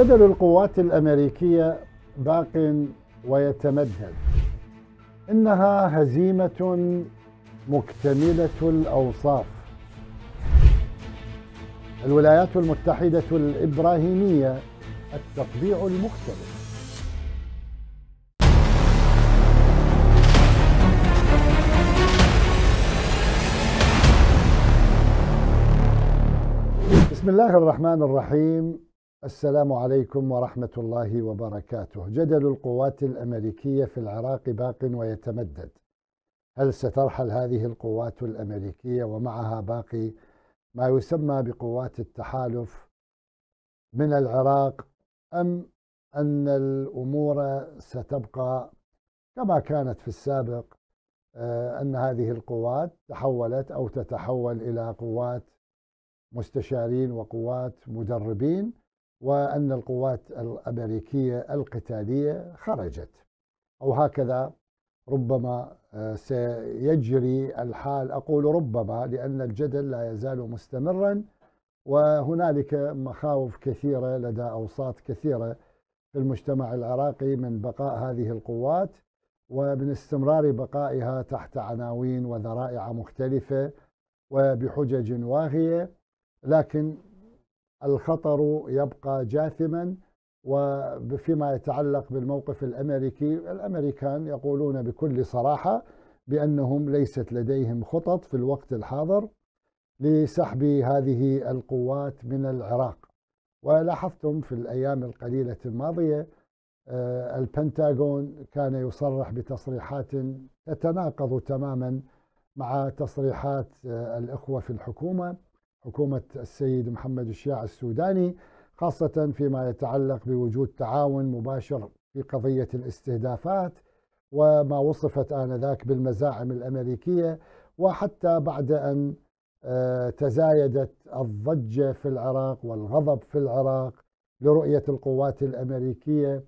جدل القوات الامريكيه باق ويتمدد انها هزيمه مكتمله الاوصاف الولايات المتحده الابراهيميه التطبيع المختلف بسم الله الرحمن الرحيم السلام عليكم ورحمة الله وبركاته. جدل القوات الأمريكية في العراق باق ويتمدد. هل سترحل هذه القوات الأمريكية ومعها باقي ما يسمى بقوات التحالف من العراق أم أن الأمور ستبقى كما كانت في السابق آه، أن هذه القوات تحولت أو تتحول إلى قوات مستشارين وقوات مدربين وأن القوات الأمريكية القتالية خرجت أو هكذا ربما آه، سيجري الحال أقول ربما لأن الجدل لا يزال مستمرا وهنالك مخاوف كثيرة لدى أوساط كثيرة في المجتمع العراقي من بقاء هذه القوات ومن استمرار بقائها تحت عناوين وذرائع مختلفة وبحجج واهية لكن الخطر يبقى جاثما وفيما يتعلق بالموقف الامريكي الامريكان يقولون بكل صراحه بانهم ليست لديهم خطط في الوقت الحاضر لسحب هذه القوات من العراق ولاحظتم في الايام القليله الماضيه آه، البنتاغون كان يصرح بتصريحات تتناقض تماما مع تصريحات آه، الاخوه في الحكومه حكومة السيد محمد الشيع السوداني خاصة فيما يتعلق بوجود تعاون مباشر في قضية الاستهدافات وما وصفت آنذاك بالمزاعم الأمريكية وحتى بعد أن آه، تزايدت الضجة في العراق والغضب في العراق لرؤية القوات الأمريكية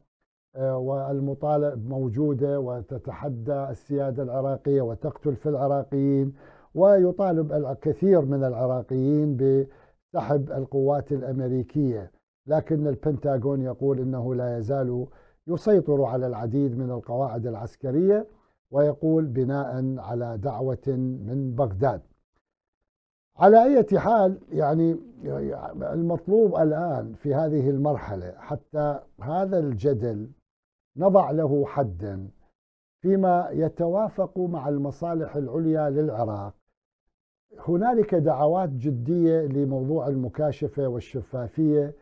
آه، والمطالب موجودة وتتحدى السيادة العراقية وتقتل في العراقيين ويطالب الكثير من العراقيين بسحب القوات الامريكيه لكن البنتاغون يقول انه لا يزال يسيطر على العديد من القواعد العسكريه ويقول بناء على دعوه من بغداد. على اي حال يعني المطلوب الان في هذه المرحله حتى هذا الجدل نضع له حدا فيما يتوافق مع المصالح العليا للعراق هنالك دعوات جدية لموضوع المكاشفة والشفافية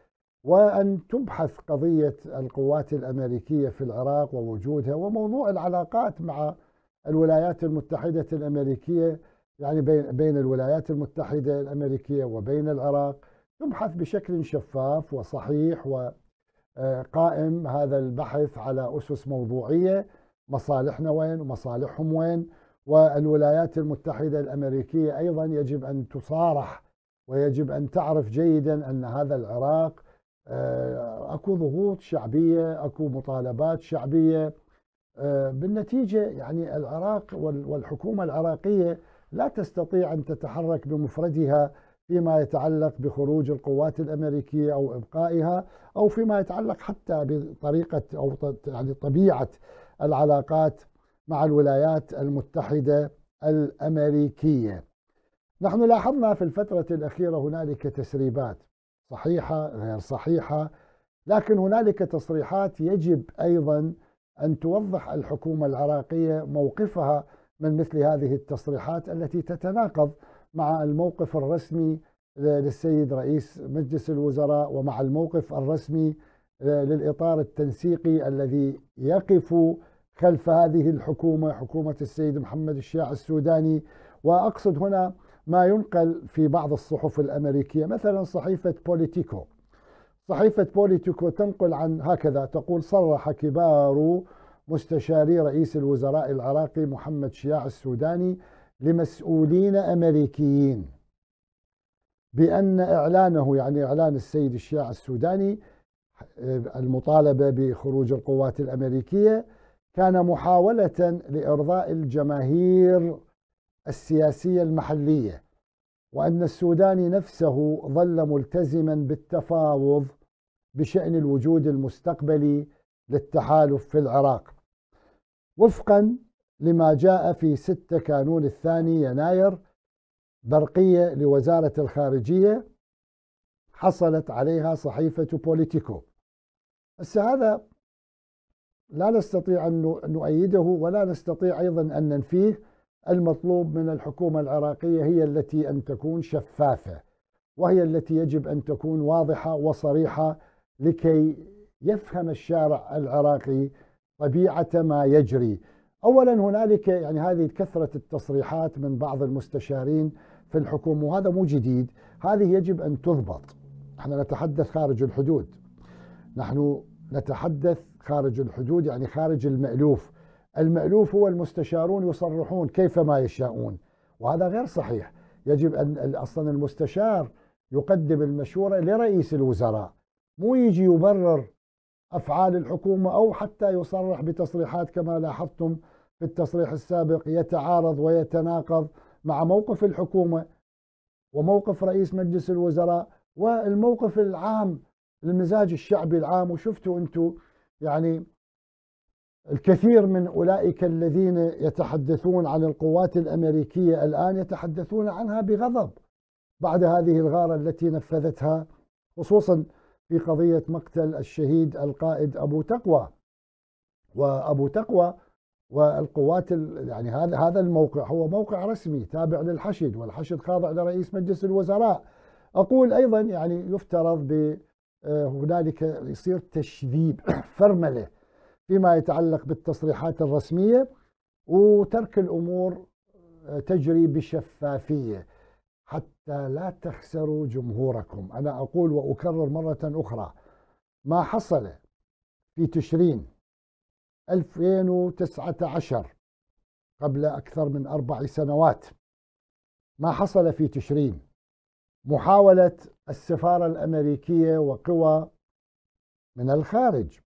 وأن تبحث قضية القوات الأمريكية في العراق ووجودها وموضوع العلاقات مع الولايات المتحدة الأمريكية يعني بين الولايات المتحدة الأمريكية وبين العراق تبحث بشكل شفاف وصحيح وقائم آه، هذا البحث على أسس موضوعية مصالحنا وين ومصالحهم وين والولايات المتحدة الأمريكية أيضا يجب أن تصارح ويجب أن تعرف جيدا أن هذا العراق آه، أكو ضغوط شعبية أكو مطالبات شعبية آه، بالنتيجة يعني العراق والحكومة العراقية لا تستطيع أن تتحرك بمفردها فيما يتعلق بخروج القوات الأمريكية أو إبقائها أو فيما يتعلق حتى بطريقة أو يعني طبيعة العلاقات مع الولايات المتحدة الأمريكية نحن لاحظنا في الفترة الأخيرة هنالك تسريبات صحيحة غير صحيحة لكن هنالك تصريحات يجب أيضا أن توضح الحكومة العراقية موقفها من مثل هذه التصريحات التي تتناقض مع الموقف الرسمي للسيد رئيس مجلس الوزراء ومع الموقف الرسمي للإطار التنسيقي الذي يقف خلف هذه الحكومة حكومة السيد محمد الشيع السوداني وأقصد هنا ما ينقل في بعض الصحف الأمريكية مثلا صحيفة بوليتيكو صحيفة بوليتيكو تنقل عن هكذا تقول صرح كبار مستشاري رئيس الوزراء العراقي محمد شياع السوداني لمسؤولين أمريكيين بأن إعلانه يعني إعلان السيد الشياع السوداني المطالبة بخروج القوات الأمريكية كان محاولة لإرضاء الجماهير السياسية المحلية وأن السوداني نفسه ظل ملتزما بالتفاوض بشأن الوجود المستقبلي للتحالف في العراق وفقا لما جاء في 6 كانون الثاني يناير برقية لوزارة الخارجية حصلت عليها صحيفة بوليتيكو هذا لا نستطيع أن نؤيده ولا نستطيع أيضا أن ننفيه المطلوب من الحكومة العراقية هي التي أن تكون شفافة وهي التي يجب أن تكون واضحة وصريحة لكي يفهم الشارع العراقي طبيعة ما يجري أولا هنالك يعني هذه كثرة التصريحات من بعض المستشارين في الحكومة وهذا مو جديد هذه يجب أن تضبط نحن نتحدث خارج الحدود نحن نتحدث خارج الحدود يعني خارج المألوف المألوف هو المستشارون يصرحون كيفما يشاءون وهذا غير صحيح يجب أن أصلا المستشار يقدم المشورة لرئيس الوزراء مو يجي يبرر أفعال الحكومة أو حتى يصرح بتصريحات كما لاحظتم في التصريح السابق يتعارض ويتناقض مع موقف الحكومة وموقف رئيس مجلس الوزراء والموقف العام المزاج الشعبي العام وشفتوا أنتم يعني الكثير من اولئك الذين يتحدثون عن القوات الامريكيه الان يتحدثون عنها بغضب بعد هذه الغاره التي نفذتها خصوصا في قضيه مقتل الشهيد القائد ابو تقوى وابو تقوى والقوات يعني هذا هذا الموقع هو موقع رسمي تابع للحشد والحشد خاضع لرئيس مجلس الوزراء اقول ايضا يعني يفترض ب هنالك آه، يصير تشذيب فرمله فيما يتعلق بالتصريحات الرسميه وترك الامور آه، تجري بشفافيه حتى لا تخسروا جمهوركم انا اقول واكرر مره اخرى ما حصل في تشرين 2019 قبل اكثر من اربع سنوات ما حصل في تشرين محاولة السفارة الأمريكية وقوى من الخارج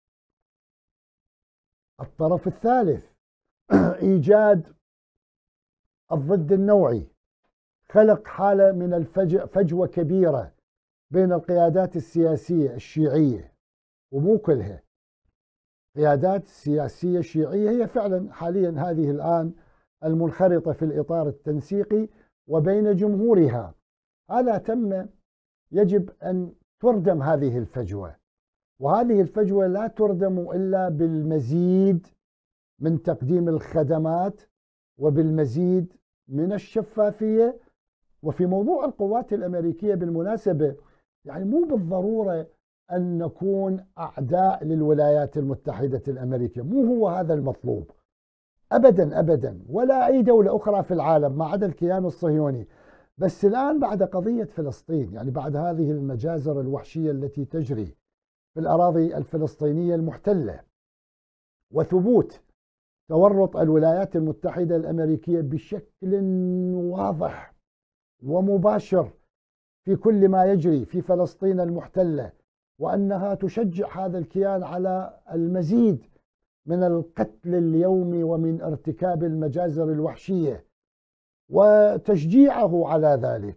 الطرف الثالث إيجاد الضد النوعي خلق حالة من الفجوة كبيرة بين القيادات السياسية الشيعية ومو كلها قيادات سياسية شيعية هي فعلا حاليا هذه الآن المنخرطة في الإطار التنسيقي وبين جمهورها هذا تم يجب أن تردم هذه الفجوة وهذه الفجوة لا تردم إلا بالمزيد من تقديم الخدمات وبالمزيد من الشفافية وفي موضوع القوات الأمريكية بالمناسبة يعني مو بالضرورة أن نكون أعداء للولايات المتحدة الأمريكية مو هو هذا المطلوب أبدا أبدا ولا أي دولة أخرى في العالم ما عدا الكيان الصهيوني بس الآن بعد قضية فلسطين يعني بعد هذه المجازر الوحشية التي تجري في الأراضي الفلسطينية المحتلة وثبوت تورط الولايات المتحدة الأمريكية بشكل واضح ومباشر في كل ما يجري في فلسطين المحتلة وأنها تشجع هذا الكيان على المزيد من القتل اليومي ومن ارتكاب المجازر الوحشية وتشجيعه على ذلك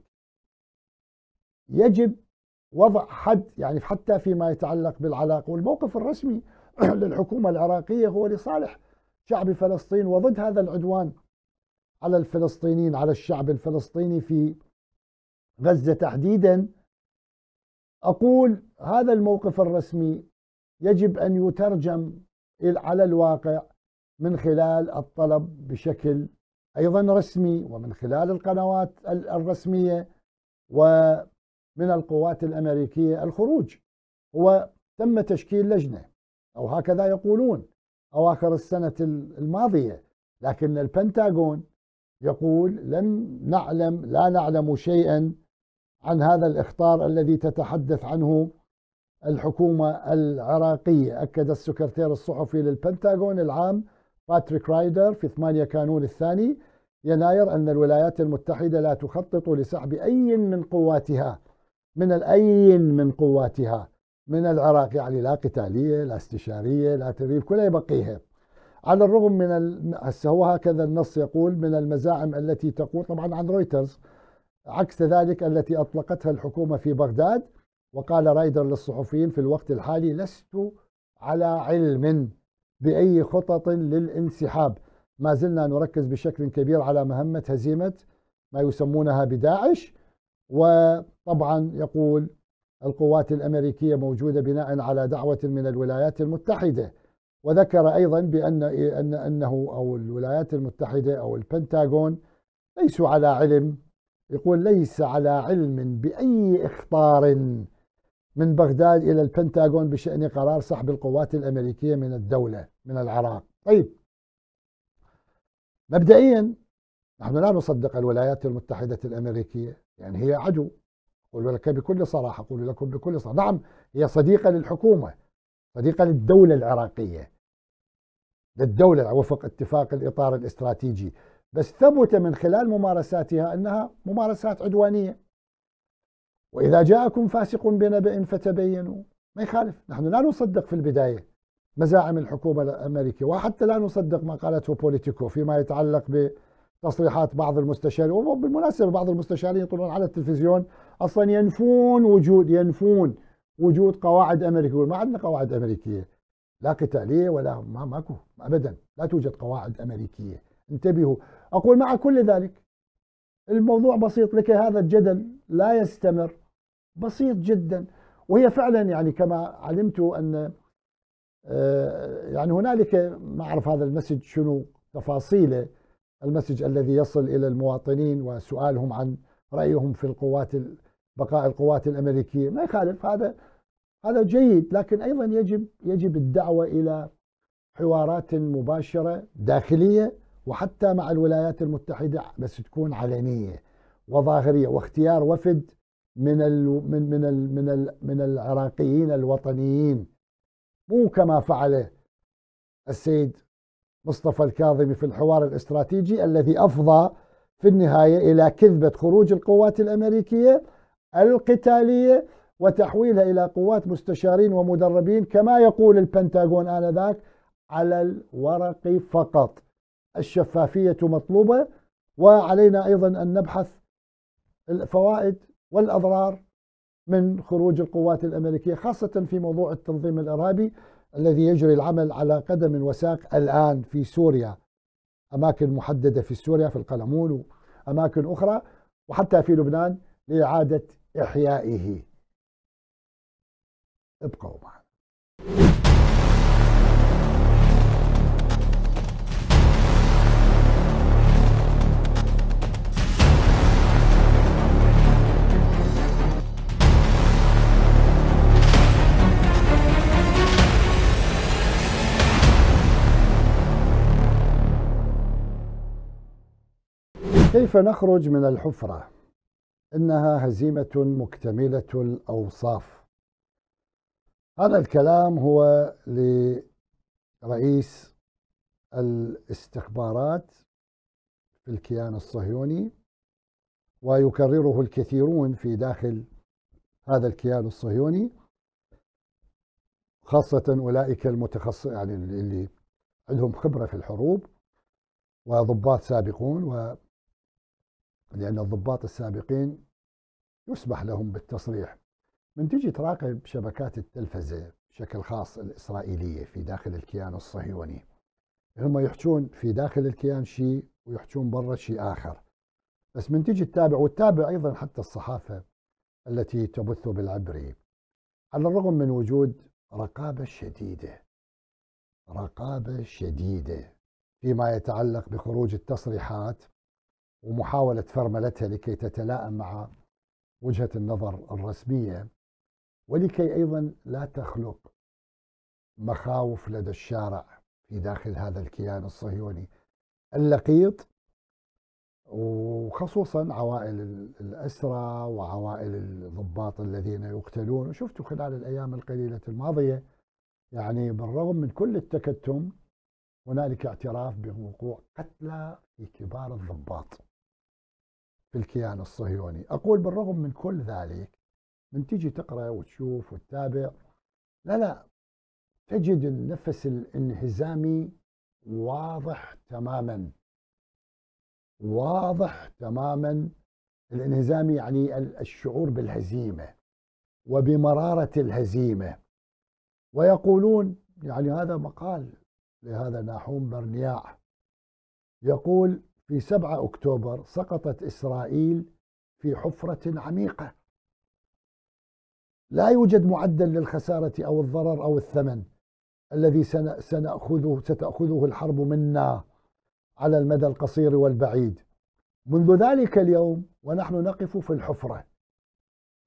يجب وضع حد يعني حتى فيما يتعلق بالعلاقه والموقف الرسمي للحكومه العراقيه هو لصالح شعب فلسطين وضد هذا العدوان على الفلسطينيين على الشعب الفلسطيني في غزه تحديدا اقول هذا الموقف الرسمي يجب ان يترجم على الواقع من خلال الطلب بشكل أيضا رسمي ومن خلال القنوات الرسمية ومن القوات الأمريكية الخروج هو تم تشكيل لجنة أو هكذا يقولون أواخر السنة الماضية لكن البنتاغون يقول لم نعلم لا نعلم شيئا عن هذا الاخطار الذي تتحدث عنه الحكومه العراقيه اكد السكرتير الصحفي للبنتاغون العام باتريك رايدر في 8 كانون الثاني يناير أن الولايات المتحدة لا تخطط لسحب أي من قواتها من الأي من قواتها من العراق يعني لا قتالية لا استشارية لا تدريب كل يبقيها على الرغم من هسه هو هكذا النص يقول من المزاعم التي تقول طبعا عن رويترز عكس ذلك التي اطلقتها الحكومه في بغداد وقال رايدر للصحفيين في الوقت الحالي لست على علم باي خطط للانسحاب ما زلنا نركز بشكل كبير على مهمه هزيمه ما يسمونها بداعش وطبعا يقول القوات الامريكيه موجوده بناء على دعوه من الولايات المتحده وذكر ايضا بان ان انه او الولايات المتحده او البنتاغون ليسوا على علم يقول ليس على علم باي اخطار من بغداد إلى البنتاغون بشأن قرار سحب القوات الأمريكية من الدولة من العراق طيب مبدئيا نحن لا نصدق الولايات المتحدة الأمريكية يعني هي عدو أقول لك بكل صراحة أقول لكم بكل صراحة نعم هي صديقة للحكومة صديقة للدولة العراقية للدولة وفق اتفاق الإطار الاستراتيجي بس ثبت من خلال ممارساتها أنها ممارسات عدوانية وإذا جاءكم فاسق بنبأ فتبينوا ما يخالف نحن لا نصدق في البداية مزاعم الحكومة الأمريكية وحتى لا نصدق ما قالته بوليتيكو فيما يتعلق بتصريحات بعض المستشارين وبالمناسبة بعض المستشارين يطلعون على التلفزيون أصلا ينفون وجود ينفون وجود قواعد أمريكية ما عندنا قواعد أمريكية لا قتالية ولا ما ماكو أبدا لا توجد قواعد أمريكية انتبهوا أقول مع كل ذلك الموضوع بسيط لك هذا الجدل لا يستمر بسيط جدا وهي فعلا يعني كما علمت ان آه، يعني هنالك ما اعرف هذا المسج شنو تفاصيله المسج الذي يصل الى المواطنين وسؤالهم عن رايهم في القوات بقاء القوات الامريكيه ما يخالف هذا هذا جيد لكن ايضا يجب يجب الدعوه الى حوارات مباشره داخليه وحتى مع الولايات المتحدة بس تكون علنية وظاهرية واختيار وفد من ال من من ال من ال من العراقيين الوطنيين مو كما فعل السيد مصطفى الكاظمي في الحوار الاستراتيجي الذي افضى في النهايه الى كذبه خروج القوات الامريكيه القتاليه وتحويلها الى قوات مستشارين ومدربين كما يقول البنتاغون انذاك على الورق فقط الشفافية مطلوبة وعلينا أيضا أن نبحث الفوائد والأضرار من خروج القوات الأمريكية خاصة في موضوع التنظيم الإرهابي الذي يجري العمل على قدم وساق الآن في سوريا أماكن محددة في سوريا في القلمون وأماكن أخرى وحتى في لبنان لإعادة إحيائه ابقوا معنا كيف نخرج من الحفرة؟ إنها هزيمة مكتملة الأوصاف هذا الكلام هو لرئيس الاستخبارات في الكيان الصهيوني ويكرره الكثيرون في داخل هذا الكيان الصهيوني خاصة أولئك المتخصص يعني اللي عندهم خبرة في الحروب وضباط سابقون لأن الضباط السابقين يسمح لهم بالتصريح من تجي تراقب شبكات التلفزة بشكل خاص الإسرائيلية في داخل الكيان الصهيوني هم يحجون في داخل الكيان شيء ويحجون برا شيء آخر بس من تجي تتابع وتتابع أيضا حتى الصحافة التي تبث بالعبري على الرغم من وجود رقابة شديدة رقابة شديدة فيما يتعلق بخروج التصريحات ومحاولة فرملتها لكي تتلائم مع وجهة النظر الرسمية ولكي أيضا لا تخلق مخاوف لدى الشارع في داخل هذا الكيان الصهيوني اللقيط وخصوصا عوائل الأسرى وعوائل الضباط الذين يقتلون وشفتوا خلال الأيام القليلة الماضية يعني بالرغم من كل التكتم هنالك اعتراف بوقوع قتلى في كبار الضباط في الكيان الصهيوني أقول بالرغم من كل ذلك من تجي تقرأ وتشوف وتتابع لا لا تجد النفس الانهزامي واضح تماما واضح تماما الانهزامي يعني الشعور بالهزيمه وبمراره الهزيمه ويقولون يعني هذا مقال لهذا ناحوم برنياع يقول في 7 أكتوبر سقطت إسرائيل في حفرة عميقة لا يوجد معدل للخسارة أو الضرر أو الثمن الذي سنأخذه ستأخذه الحرب منا على المدى القصير والبعيد منذ ذلك اليوم ونحن نقف في الحفرة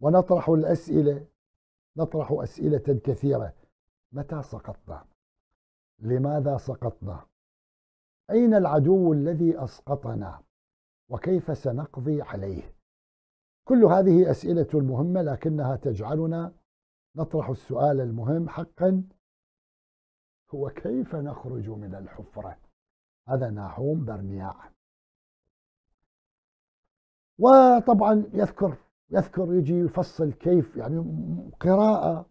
ونطرح الأسئلة نطرح أسئلة كثيرة متى سقطنا لماذا سقطنا أين العدو الذي أسقطنا وكيف سنقضي عليه كل هذه أسئلة مهمة لكنها تجعلنا نطرح السؤال المهم حقا هو كيف نخرج من الحفرة هذا ناحوم برنياع وطبعا يذكر يذكر يجي يفصل كيف يعني قراءة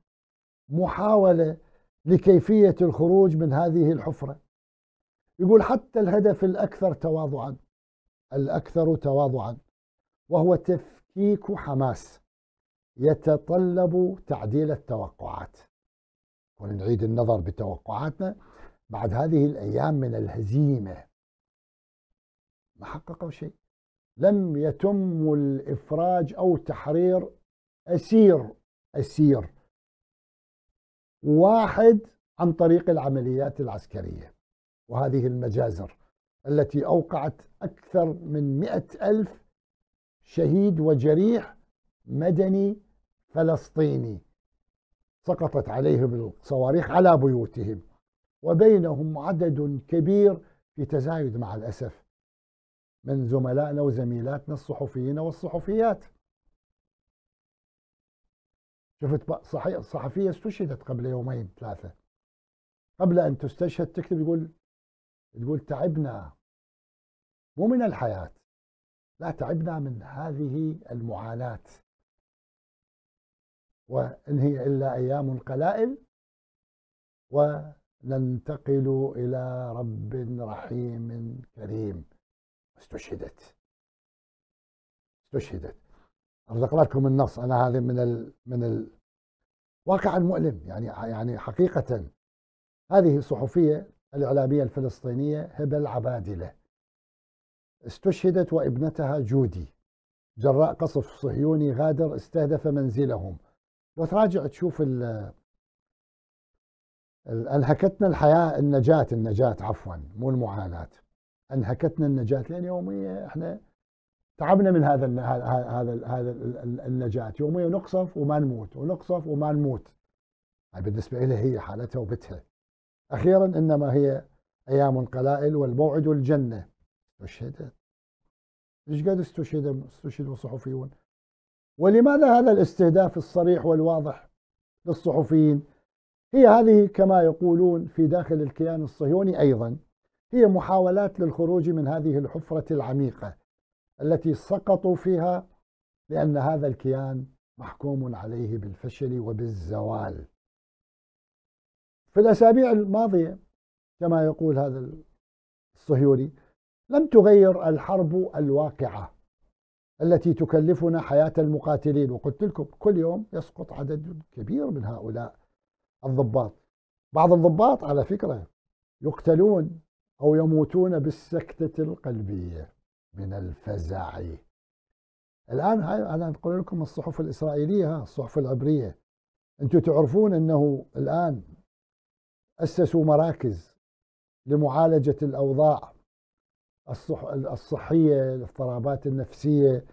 محاولة لكيفية الخروج من هذه الحفرة يقول حتى الهدف الأكثر تواضعا الأكثر تواضعا وهو تفكيك حماس يتطلب تعديل التوقعات ونعيد النظر بتوقعاتنا بعد هذه الأيام من الهزيمة ما حققوا شيء لم يتم الإفراج أو تحرير أسير أسير واحد عن طريق العمليات العسكريه وهذه المجازر التي أوقعت أكثر من مئة ألف شهيد وجريح مدني فلسطيني سقطت عليهم الصواريخ على بيوتهم وبينهم عدد كبير في تزايد مع الأسف من زملائنا وزميلاتنا الصحفيين والصحفيات شفت صحفية استشهدت قبل يومين ثلاثة قبل أن تستشهد تكتب يقول تقول تعبنا مو من الحياة لا تعبنا من هذه المعاناة وإن هي إلا أيام قلائل وننتقل إلى رب رحيم كريم استشهدت استشهدت أرزق لكم النص أنا هذا من ال من الواقع المؤلم يعني يعني حقيقة هذه الصحفية الإعلامية الفلسطينية هبل عبادلة استشهدت وابنتها جودي جراء قصف صهيوني غادر استهدف منزلهم لو تراجع تشوف ال أنهكتنا الحياة النجاة النجاة عفوا مو المعاناة أنهكتنا النجاة لأن يوميا احنا تعبنا من هذا هذا هذا, هذا النجاة يوميا نقصف وما نموت ونقصف وما نموت بالنسبة لها هي حالتها وبتها أخيرا إنما هي أيام قلائل والموعد الجنة استشهدت ايش قد استشهد استشهدوا الصحفيون ولماذا هذا الاستهداف الصريح والواضح للصحفيين هي هذه كما يقولون في داخل الكيان الصهيوني أيضا هي محاولات للخروج من هذه الحفرة العميقة التي سقطوا فيها لأن هذا الكيان محكوم عليه بالفشل وبالزوال في الأسابيع الماضية كما يقول هذا الصهيوني لم تغير الحرب الواقعة التي تكلفنا حياة المقاتلين وقلت لكم كل يوم يسقط عدد كبير من هؤلاء الضباط بعض الضباط على فكرة يقتلون أو يموتون بالسكتة القلبية من الفزع الآن هاي أنا أقول لكم الصحف الإسرائيلية الصحف العبرية أنتم تعرفون أنه الآن أسسوا مراكز لمعالجة الأوضاع الصح الصحية الاضطرابات النفسية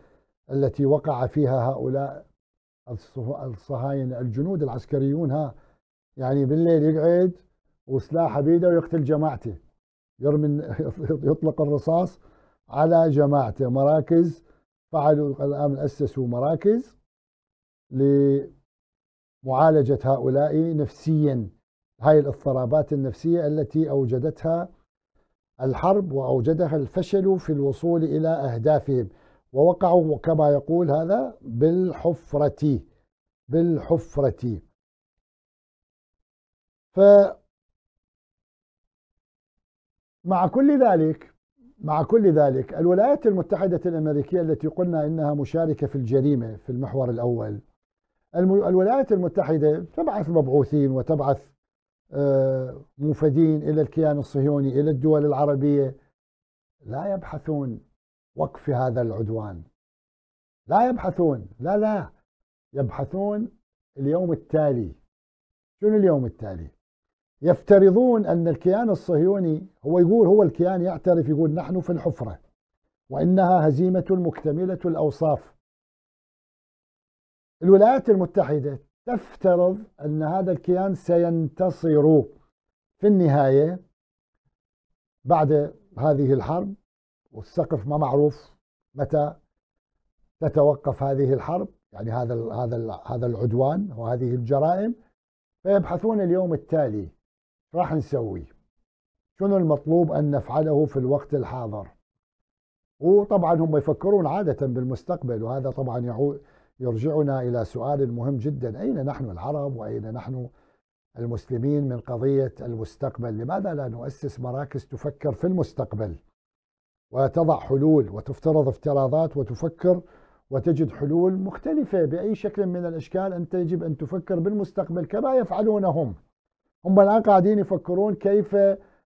التي وقع فيها هؤلاء الصهاينة الجنود العسكريون ها يعني بالليل يقعد وسلاحه بيده ويقتل جماعته يرمي يطلق الرصاص على جماعته مراكز فعلوا الآن أسسوا مراكز لمعالجة هؤلاء نفسياً هاي الاضطرابات النفسية التي أوجدتها الحرب وأوجدها الفشل في الوصول إلى أهدافهم ووقعوا كما يقول هذا بالحفرة بالحفرة ف مع كل ذلك مع كل ذلك الولايات المتحدة الأمريكية التي قلنا إنها مشاركة في الجريمة في المحور الأول الولايات المتحدة تبعث مبعوثين وتبعث آه، موفدين إلى الكيان الصهيوني إلى الدول العربية لا يبحثون وقف هذا العدوان لا يبحثون لا لا يبحثون اليوم التالي شنو اليوم التالي يفترضون أن الكيان الصهيوني هو يقول هو الكيان يعترف يقول نحن في الحفرة وإنها هزيمة مكتملة الأوصاف الولايات المتحدة تفترض أن هذا الكيان سينتصر في النهاية بعد هذه الحرب والسقف ما معروف متى تتوقف هذه الحرب يعني هذا هذا هذا العدوان وهذه الجرائم فيبحثون اليوم التالي راح نسوي شنو المطلوب ان نفعله في الوقت الحاضر وطبعا هم يفكرون عاده بالمستقبل وهذا طبعا يعود يرجعنا إلى سؤال مهم جدا أين نحن العرب وأين نحن المسلمين من قضية المستقبل لماذا لا نؤسس مراكز تفكر في المستقبل وتضع حلول وتفترض افتراضات وتفكر وتجد حلول مختلفة بأي شكل من الأشكال أنت يجب أن تفكر بالمستقبل كما يفعلون هم هم الآن قاعدين يفكرون كيف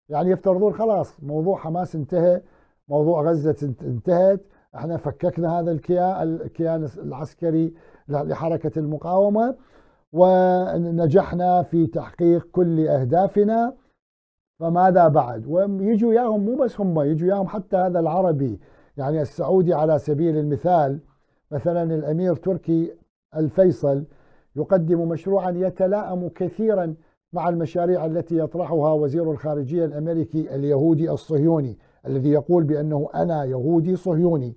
يعني يفترضون خلاص موضوع حماس انتهى موضوع غزة انتهت احنا فككنا هذا الكيان العسكري لحركة المقاومة ونجحنا في تحقيق كل أهدافنا فماذا بعد ويجوا ياهم مو بس هم يجوا ياهم حتى هذا العربي يعني السعودي على سبيل المثال مثلا الأمير تركي الفيصل يقدم مشروعا يتلائم كثيرا مع المشاريع التي يطرحها وزير الخارجية الأمريكي اليهودي الصهيوني الذي يقول بأنه أنا يهودي صهيوني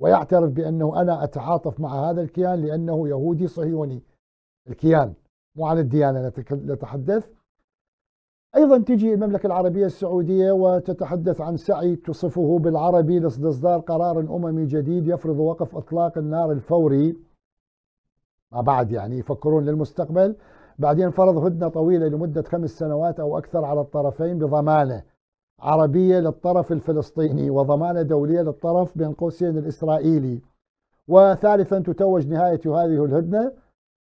ويعترف بأنه أنا أتعاطف مع هذا الكيان لأنه يهودي صهيوني الكيان مو عن الديانة نتحدث أيضا تجي المملكة العربية السعودية وتتحدث عن سعي تصفه بالعربي لإصدار قرار أممي جديد يفرض وقف إطلاق النار الفوري ما بعد يعني يفكرون للمستقبل بعدين فرض هدنة طويلة لمدة خمس سنوات أو أكثر على الطرفين بضمانه عربية للطرف الفلسطيني وضمانة دولية للطرف بين قوسين الإسرائيلي وثالثا تتوج نهاية هذه الهدنة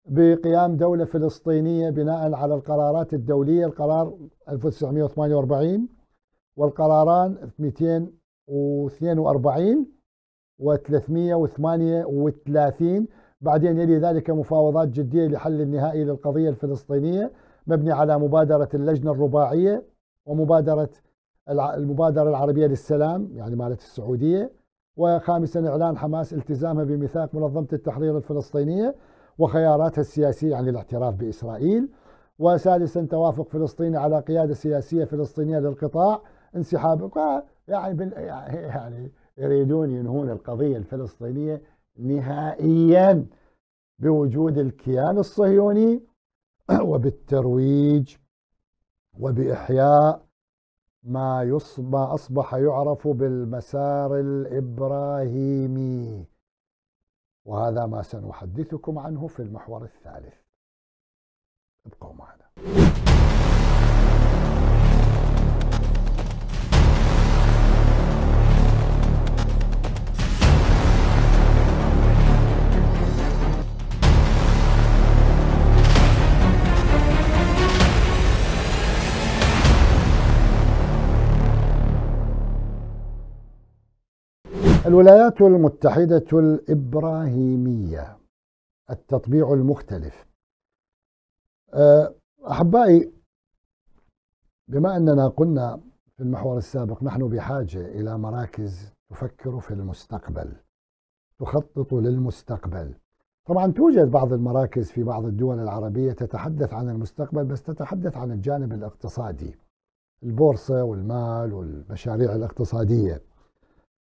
بقيام دولة فلسطينية بناء على القرارات الدولية القرار 1948 والقراران 242 و 338 بعدين يلي ذلك مفاوضات جدية لحل النهائي للقضية الفلسطينية مبني على مبادرة اللجنة الرباعية ومبادرة المبادرة العربية للسلام يعني مالت السعودية وخامسا إعلان حماس التزامها بميثاق منظمة التحرير الفلسطينية وخياراتها السياسية يعني الاعتراف بإسرائيل وسادسا توافق فلسطيني على قيادة سياسية فلسطينية للقطاع انسحاب يعني يعني يريدون ينهون القضية الفلسطينية نهائيا بوجود الكيان الصهيوني وبالترويج وبإحياء ما ما أصبح يعرف بالمسار الإبراهيمي وهذا ما سنحدثكم عنه في المحور الثالث ابقوا معنا الولايات المتحدة الإبراهيمية التطبيع المختلف آه، أحبائي بما أننا قلنا في المحور السابق نحن بحاجة إلى مراكز تفكر في المستقبل تخطط للمستقبل طبعا توجد بعض المراكز في بعض الدول العربية تتحدث عن المستقبل بس تتحدث عن الجانب الاقتصادي البورصة والمال والمشاريع الاقتصادية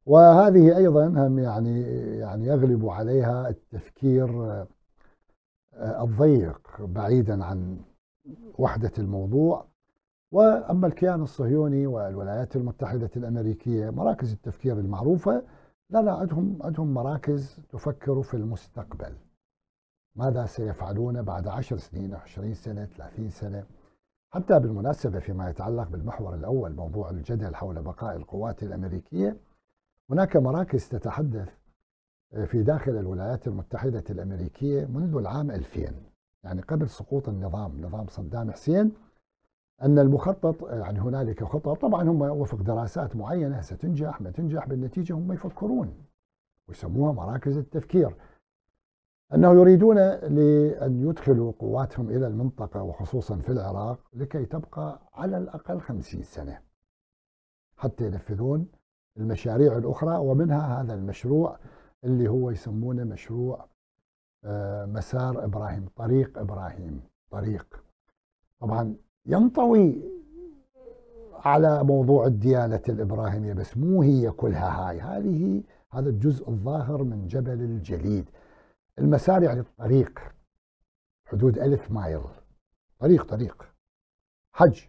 وهذه ايضا هم يعني يعني يغلب عليها التفكير آه، الضيق بعيدا عن وحده الموضوع واما الكيان الصهيوني والولايات المتحده الامريكيه مراكز التفكير المعروفه لا لا عندهم عندهم مراكز تفكر في المستقبل ماذا سيفعلون بعد عشر سنين عشرين سنة ثلاثين سنة حتى بالمناسبة فيما يتعلق بالمحور الأول موضوع الجدل حول بقاء القوات الأمريكية هناك مراكز تتحدث آه، في داخل الولايات المتحدة الأمريكية منذ العام 2000 يعني قبل سقوط النظام نظام صدام حسين أن المخطط آه، يعني هنالك خطط طبعا هم وفق دراسات معينة ستنجح ما تنجح بالنتيجة هم يفكرون ويسموها مراكز التفكير أنه يريدون لأن يدخلوا قواتهم إلى المنطقة وخصوصا في العراق لكي تبقى على الأقل خمسين سنة حتى ينفذون المشاريع الأخرى ومنها هذا المشروع اللي هو يسمونه مشروع آه، مسار إبراهيم طريق إبراهيم طريق طبعا ينطوي على موضوع الديانة الإبراهيمية بس مو هي كلها هاي هذه هذا الجزء الظاهر من جبل الجليد المسار يعني الطريق حدود ألف مايل طريق طريق حج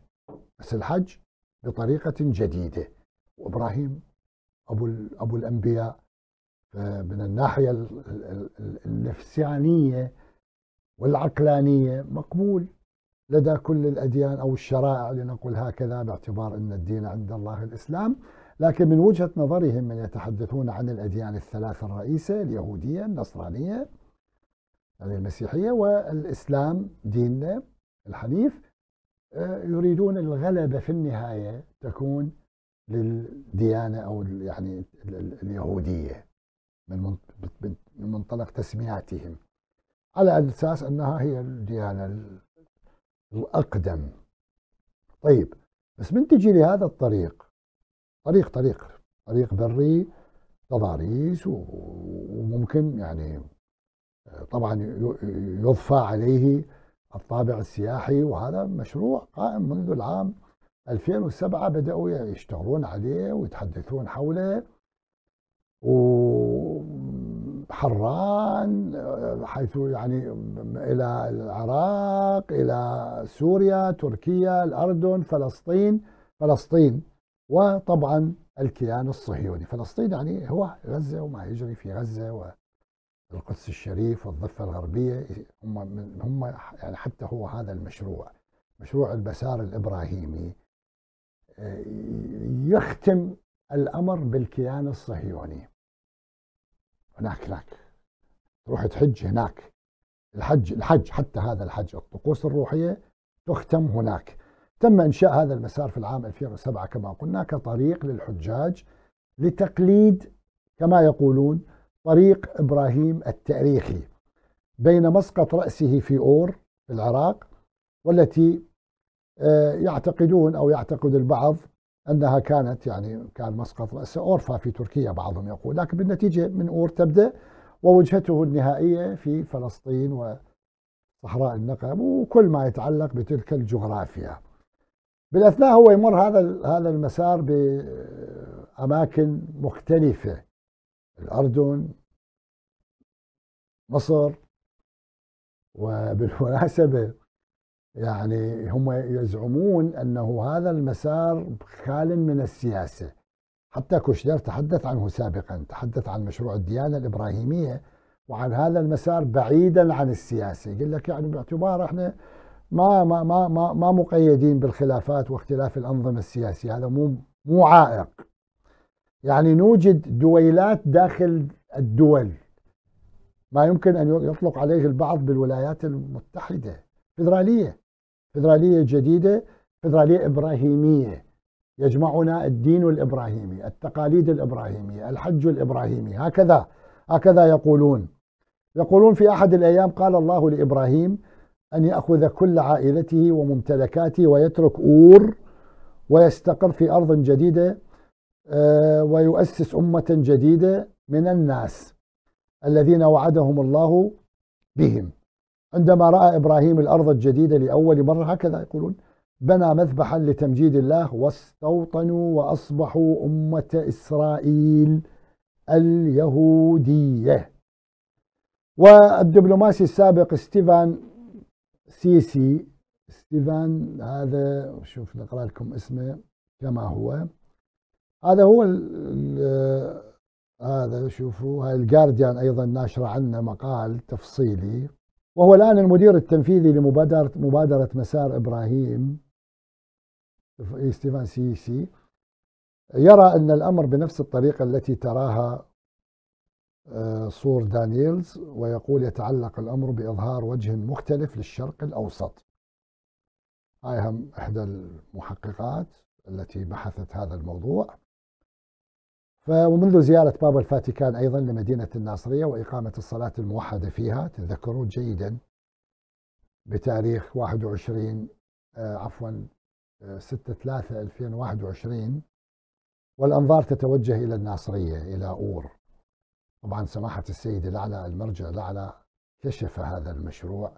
بس الحج بطريقة جديدة وإبراهيم ابو ابو الانبياء من الناحيه النفسانيه والعقلانيه مقبول لدى كل الاديان او الشرائع لنقل هكذا باعتبار ان الدين عند الله الاسلام لكن من وجهه نظرهم من يتحدثون عن الاديان الثلاث الرئيسه اليهوديه النصرانيه يعني المسيحيه والاسلام ديننا الحنيف آه، يريدون الغلبه في النهايه تكون للديانه او يعني اليهوديه من منطلق تسمياتهم على اساس انها هي الديانه الاقدم طيب بس من تجي لهذا الطريق طريق طريق طريق بري تضاريس وممكن يعني طبعا يضفى عليه الطابع السياحي وهذا مشروع قائم منذ العام 2007 بدأوا يشتغلون عليه ويتحدثون حوله وحران حيث يعني إلى العراق إلى سوريا تركيا الأردن فلسطين فلسطين وطبعا الكيان الصهيوني فلسطين يعني هو غزة وما يجري في غزة والقدس الشريف والضفة الغربية هم هم يعني حتى هو هذا المشروع مشروع البسار الإبراهيمي يختم الأمر بالكيان الصهيوني هناك هناك تروح تحج هناك الحج الحج حتى هذا الحج الطقوس الروحية تختم هناك تم إنشاء هذا المسار في العام 2007 كما قلنا كطريق للحجاج لتقليد كما يقولون طريق إبراهيم التاريخي بين مسقط رأسه في أور في العراق والتي آه، يعتقدون أو يعتقد البعض أنها كانت يعني كان مسقط رأس أورفا في تركيا بعضهم يقول لكن بالنتيجة من أور تبدأ ووجهته النهائية في فلسطين وصحراء النقب وكل ما يتعلق بتلك الجغرافيا بالأثناء هو يمر هذا هذا المسار بأماكن مختلفة الأردن مصر وبالمناسبة يعني هم يزعمون أنه هذا المسار خال من السياسة حتى كوشنر تحدث عنه سابقا تحدث عن مشروع الديانة الإبراهيمية وعن هذا المسار بعيدا عن السياسة يقول لك يعني باعتبار احنا ما ما ما ما, ما مقيدين بالخلافات واختلاف الأنظمة السياسية هذا مو مو عائق يعني نوجد دويلات داخل الدول ما يمكن أن يطلق عليه البعض بالولايات المتحدة فدراليه فدرالية جديدة فدرالية إبراهيمية يجمعنا الدين الإبراهيمي التقاليد الإبراهيمية الحج الإبراهيمي هكذا هكذا يقولون يقولون في أحد الأيام قال الله لإبراهيم أن يأخذ كل عائلته وممتلكاته ويترك أور ويستقر في أرض جديدة آه، ويؤسس أمة جديدة من الناس الذين وعدهم الله بهم عندما رأى إبراهيم الأرض الجديدة لأول مرة هكذا يقولون بنى مذبحا لتمجيد الله واستوطنوا وأصبحوا أمة إسرائيل اليهودية والدبلوماسي السابق ستيفان سيسي ستيفان هذا شوف نقرأ لكم اسمه كما هو هذا هو هذا شوفوا هاي الجارديان أيضا ناشرة عنه مقال تفصيلي وهو الآن المدير التنفيذي لمبادرة مبادرة مسار إبراهيم ستيفان سيسي يرى أن الأمر بنفس الطريقة التي تراها آه، صور دانييلز ويقول يتعلق الأمر بإظهار وجه مختلف للشرق الأوسط هاي هم إحدى المحققات التي بحثت هذا الموضوع ومنذ زيارة باب الفاتيكان أيضا لمدينة الناصرية وإقامة الصلاة الموحدة فيها تذكرون جيدا بتاريخ 21 آه، عفوا 6 3 2021 والأنظار تتوجه إلى الناصرية إلى أور طبعا سماحة السيد الأعلى المرجع الأعلى كشف هذا المشروع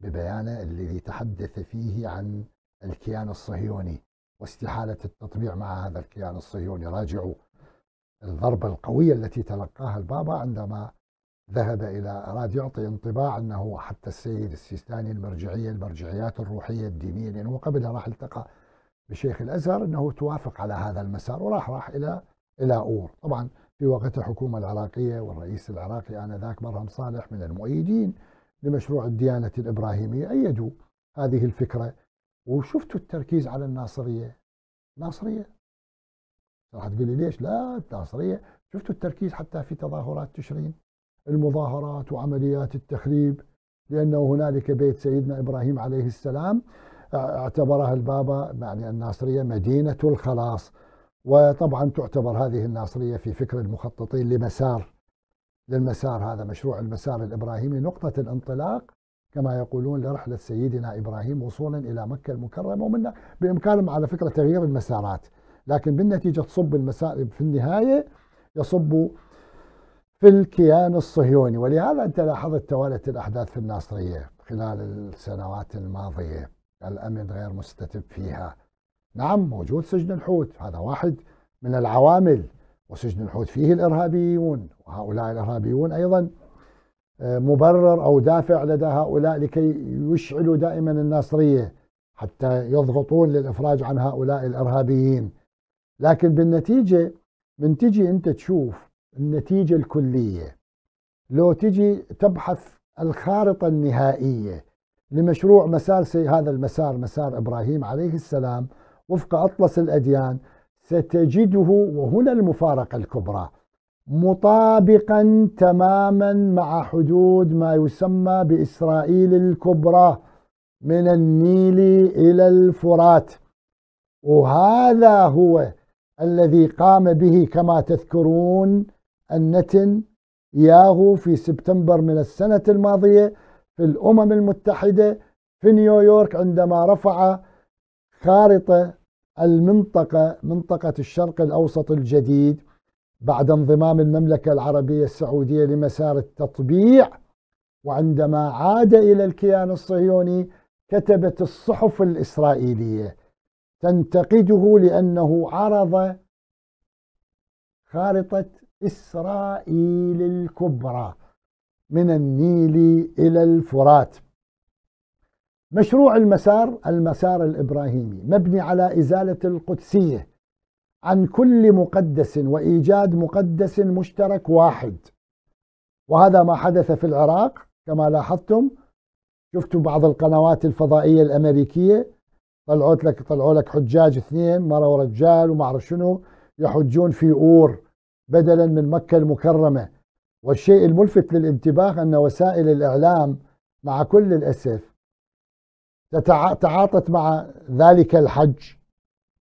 ببيانه الذي تحدث فيه عن الكيان الصهيوني واستحالة التطبيع مع هذا الكيان الصهيوني راجعوا الضربة القوية التي تلقاها البابا عندما ذهب إلى أراد يعطي انطباع أنه حتى السيد السيستاني المرجعية المرجعيات الروحية الدينية لأنه قبلها راح التقى بشيخ الأزهر أنه توافق على هذا المسار وراح راح إلى إلى أور طبعا في وقت الحكومة العراقية والرئيس العراقي آنذاك مرهم صالح من المؤيدين لمشروع الديانة الإبراهيمية أيدوا هذه الفكرة وشفتوا التركيز على الناصرية ناصرية تقول لي ليش؟ لا العنصريه شفتوا التركيز حتى في تظاهرات تشرين المظاهرات وعمليات التخريب لانه هنالك بيت سيدنا ابراهيم عليه السلام اعتبرها البابا يعني الناصريه مدينه الخلاص وطبعا تعتبر هذه الناصريه في فكر المخططين لمسار للمسار هذا مشروع المسار الابراهيمي نقطه الانطلاق كما يقولون لرحله سيدنا ابراهيم وصولا الى مكه المكرمه ومن بامكانهم على فكره تغيير المسارات لكن بالنتيجة تصب المسائل في النهاية يصب في الكيان الصهيوني ولهذا أنت لاحظت توالت الأحداث في الناصرية خلال السنوات الماضية الأمن غير مستتب فيها نعم موجود سجن الحوت هذا واحد من العوامل وسجن الحوت فيه الإرهابيون وهؤلاء الإرهابيون أيضا آه، مبرر أو دافع لدى هؤلاء لكي يشعلوا دائما الناصرية حتى يضغطون للإفراج عن هؤلاء الإرهابيين لكن بالنتيجة من تجي أنت تشوف النتيجة الكلية لو تجي تبحث الخارطة النهائية لمشروع مسار سي هذا المسار مسار إبراهيم عليه السلام وفق أطلس الأديان ستجده وهنا المفارقة الكبرى مطابقا تماما مع حدود ما يسمى بإسرائيل الكبرى من النيل إلى الفرات وهذا هو الذي قام به كما تذكرون النتن ياهو في سبتمبر من السنة الماضية في الأمم المتحدة في نيويورك عندما رفع خارطة المنطقة منطقة الشرق الأوسط الجديد بعد انضمام المملكة العربية السعودية لمسار التطبيع وعندما عاد إلى الكيان الصهيوني كتبت الصحف الإسرائيلية تنتقده لأنه عرض خارطة إسرائيل الكبرى من النيل إلى الفرات مشروع المسار المسار الإبراهيمي مبني على إزالة القدسية عن كل مقدس وإيجاد مقدس مشترك واحد وهذا ما حدث في العراق كما لاحظتم شفتوا بعض القنوات الفضائية الأمريكية طلعت لك طلعوا لك حجاج اثنين مرة ورجال وما اعرف شنو يحجون في اور بدلا من مكة المكرمة والشيء الملفت للانتباه أن وسائل الإعلام مع كل الأسف تعاطت مع ذلك الحج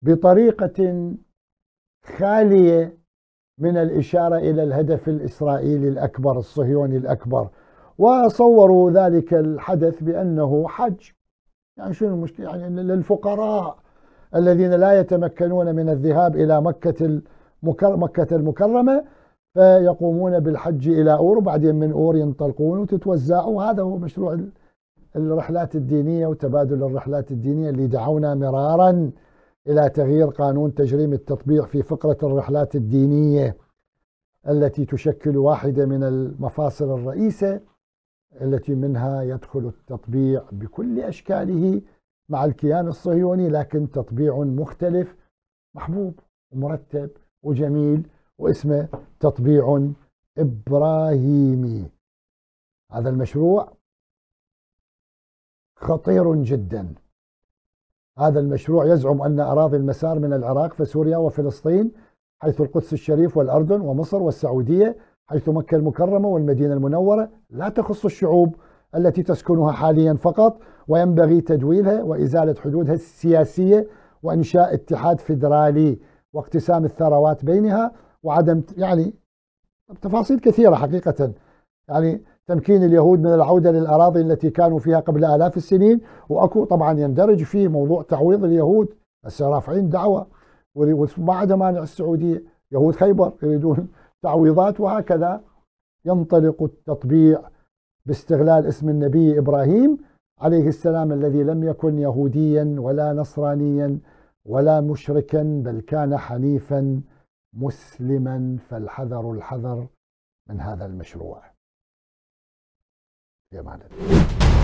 بطريقة خالية من الإشارة إلى الهدف الإسرائيلي الأكبر الصهيوني الأكبر وصوروا ذلك الحدث بأنه حج يعني شنو المشكلة يعني للفقراء الذين لا يتمكنون من الذهاب إلى مكة مكة المكرمة فيقومون بالحج إلى أور وبعدين من أور ينطلقون وتتوزعوا وهذا هو مشروع الرحلات الدينية وتبادل الرحلات الدينية اللي دعونا مرارا إلى تغيير قانون تجريم التطبيع في فقرة الرحلات الدينية التي تشكل واحدة من المفاصل الرئيسة التي منها يدخل التطبيع بكل اشكاله مع الكيان الصهيوني لكن تطبيع مختلف محبوب ومرتب وجميل واسمه تطبيع ابراهيمي هذا المشروع خطير جدا هذا المشروع يزعم ان اراضي المسار من العراق فسوريا وفلسطين حيث القدس الشريف والاردن ومصر والسعوديه حيث مكة المكرمة والمدينة المنورة لا تخص الشعوب التي تسكنها حاليا فقط وينبغي تدويلها وإزالة حدودها السياسية وإنشاء اتحاد فيدرالي واقتسام الثروات بينها وعدم يعني تفاصيل كثيرة حقيقة يعني تمكين اليهود من العودة للأراضي التي كانوا فيها قبل آلاف السنين وأكو طبعا يندرج فيه موضوع تعويض اليهود هسه رافعين دعوة وما عدا مانع السعودية يهود خيبر يريدون تعويضات وهكذا ينطلق التطبيع باستغلال اسم النبي إبراهيم عليه السلام الذي لم يكن يهوديا ولا نصرانيا ولا مشركا بل كان حنيفا مسلما فالحذر الحذر من هذا المشروع في امان الله